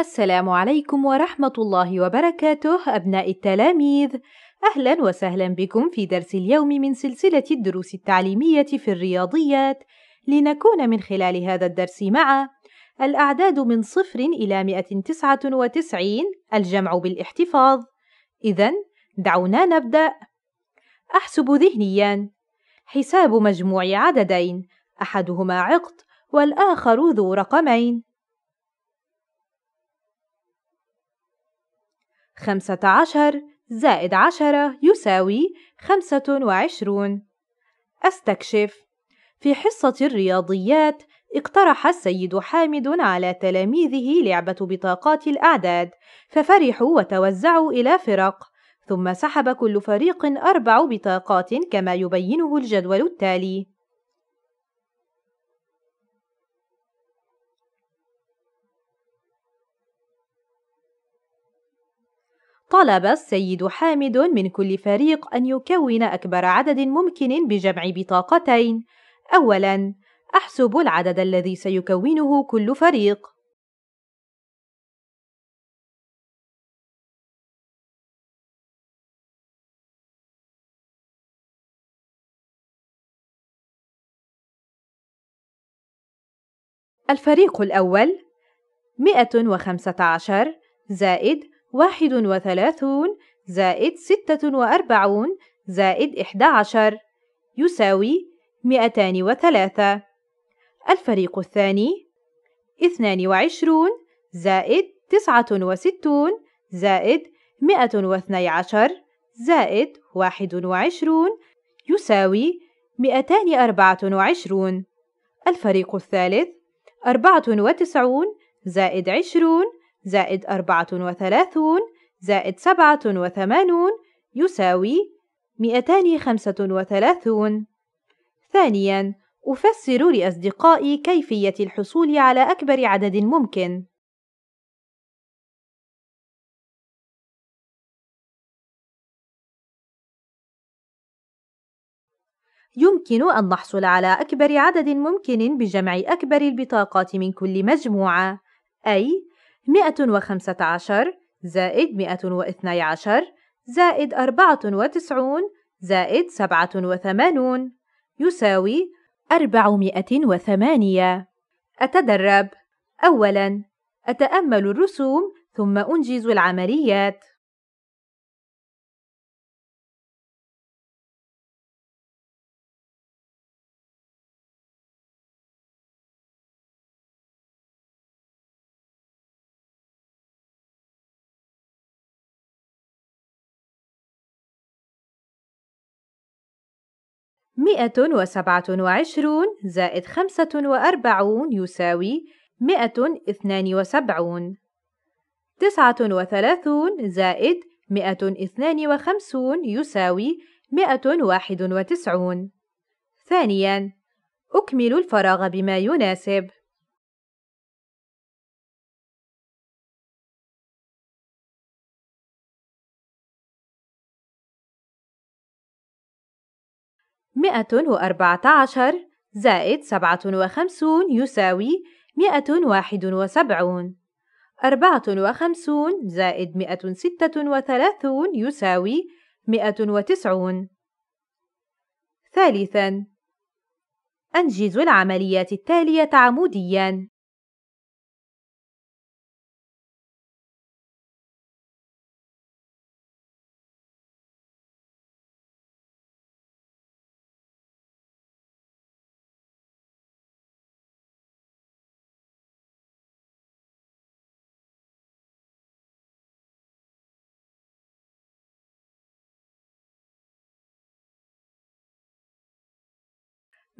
السلام عليكم ورحمة الله وبركاته أبناء التلاميذ أهلا وسهلا بكم في درس اليوم من سلسلة الدروس التعليمية في الرياضيات لنكون من خلال هذا الدرس مع الأعداد من صفر إلى 199 الجمع بالاحتفاظ إذا دعونا نبدأ أحسب ذهنيا حساب مجموع عددين أحدهما عقد والآخر ذو رقمين خمسة عشر زائد عشرة يساوي خمسة وعشرون أستكشف في حصة الرياضيات اقترح السيد حامد على تلاميذه لعبة بطاقات الأعداد ففرحوا وتوزعوا إلى فرق ثم سحب كل فريق أربع بطاقات كما يبينه الجدول التالي طلب السيد حامد من كل فريق أن يكون أكبر عدد ممكن بجمع بطاقتين. أولاً، أحسب العدد الذي سيكونه كل فريق. الفريق الأول 115 زائد واحد وثلاثون زائد ستة وأربعون زائد إحدى عشر يساوي مئتان وثلاثة الفريق الثاني اثنان وعشرون زائد تسعة وستون زائد مئة واثني عشر زائد واحد وعشرون يساوي مئتان أربعة وعشرون الفريق الثالث أربعة وتسعون زائد عشرون زائد أربعة وثلاثون زائد سبعة وثمانون يساوي مئتان خمسة وثلاثون ثانياً أفسر لأصدقائي كيفية الحصول على أكبر عدد ممكن يمكن أن نحصل على أكبر عدد ممكن بجمع أكبر البطاقات من كل مجموعة أي 115 زائد 112 زائد 94 زائد 87 يساوي 408 أتدرب أولاً أتأمل الرسوم ثم أنجز العمليات مئة وسبعة وعشرون زائد خمسة وأربعون يساوي مئة اثنان وسبعون تسعة وثلاثون زائد مئة اثنان وخمسون يساوي مئة واحد وتسعون ثانياً أكمل الفراغ بما يناسب مئة وأربعة عشر زائد سبعة وخمسون يساوي مئة واحد وسبعون أربعة وخمسون زائد مئة ستة وثلاثون يساوي مئة وتسعون ثالثاً أنجز العمليات التالية عمودياً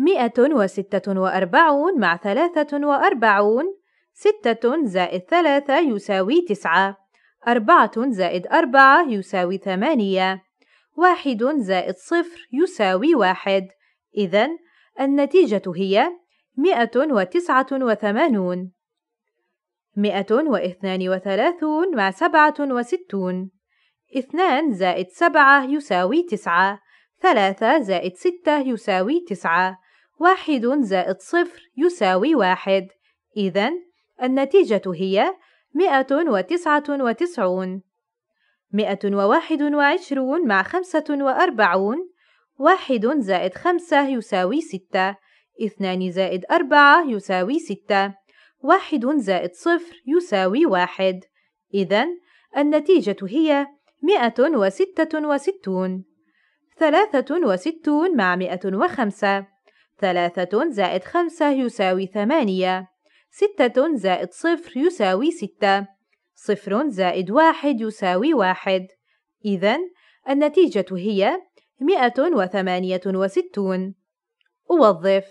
مئة وستة وأربعون مع ثلاثة وأربعون ستة زائد ثلاثة يساوي تسعة أربعة زائد أربعة يساوي ثمانية واحد زائد صفر يساوي واحد إذا النتيجة هي مئة وتسعة وثمانون مئة واثنان وثلاثون مع سبعة وستون اثنان زائد سبعة يساوي تسعة ثلاثة زائد ستة يساوي تسعة واحد زائد صفر يساوي واحد إذا النتيجة هي مئة وتسعة وتسعون مئة وواحد وعشرون مع خمسة وأربعون واحد زائد خمسة يساوي ستة اثنان زائد أربعة يساوي ستة واحد زائد صفر يساوي واحد إذا النتيجة هي مئة وستة وستون ثلاثة وستون مع مئة وخمسة ثلاثة زائد خمسة يساوي ثمانية ستة زائد صفر يساوي ستة صفر زائد واحد يساوي واحد إذا النتيجة هي مئة وثمانية وستون أوظف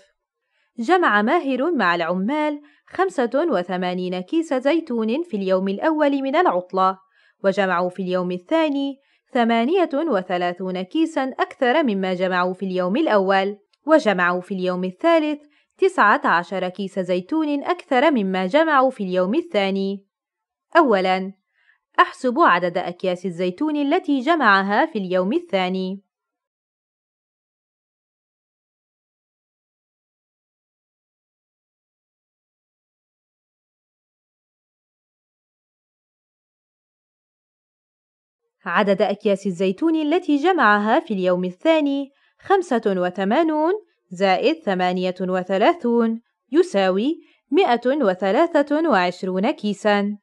جمع ماهر مع العمال خمسة وثمانين كيس زيتون في اليوم الأول من العطلة وجمعوا في اليوم الثاني ثمانية وثلاثون كيسا أكثر مما جمعوا في اليوم الأول وجمعوا في اليوم الثالث تسعة عشر كيس زيتون أكثر مما جمعوا في اليوم الثاني أولاً أحسب عدد أكياس الزيتون التي جمعها في اليوم الثاني عدد أكياس الزيتون التي جمعها في اليوم الثاني خمسة وثمانون زائد ثمانية وثلاثون يساوي مئة وثلاثة وعشرون كيسا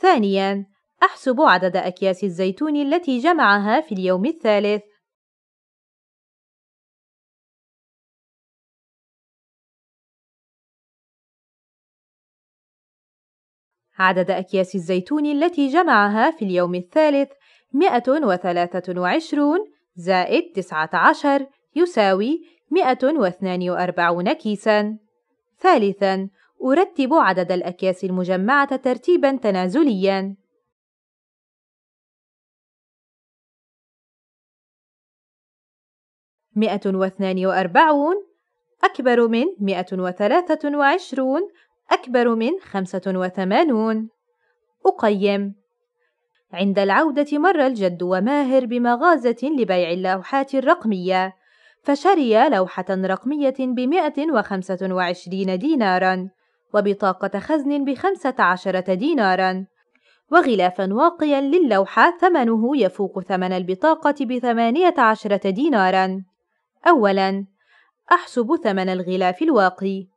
ثانياً أحسب عدد أكياس الزيتون التي جمعها في اليوم الثالث عدد أكياس الزيتون التي جمعها في اليوم الثالث 123 زائد تسعة عشر يساوي مئة واثنان وأربعون كيسا ثالثا أرتب عدد الأكياس المجمعة ترتيبا تنازليا مئة واثنان وأربعون أكبر من مئة وثلاثة وعشرون أكبر من خمسة وثمانون أقيم عند العودة مر الجد وماهر بمغازة لبيع اللوحات الرقمية فشري لوحة رقمية بمائة وخمسة وعشرين دينارا وبطاقة خزن بخمسة عشرة دينارا وغلافا واقيا للوحة ثمنه يفوق ثمن البطاقة بثمانية عشرة دينارا أولا أحسب ثمن الغلاف الواقي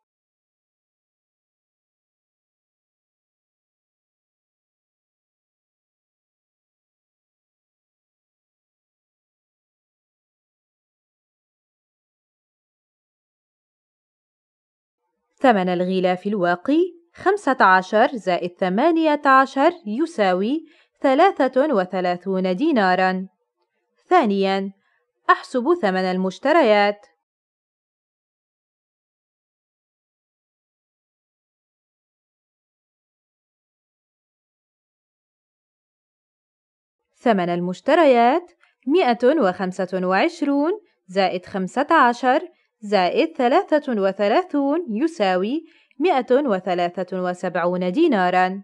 ثمن الغلاف الواقي 15 زائد 18 يساوي 33 ديناراً. ثانياً، أحسب ثمن المشتريات. ثمن المشتريات 125 زائد 15 زائد ثلاثة وثلاثون يساوي مئة وثلاثة وسبعون ديناراً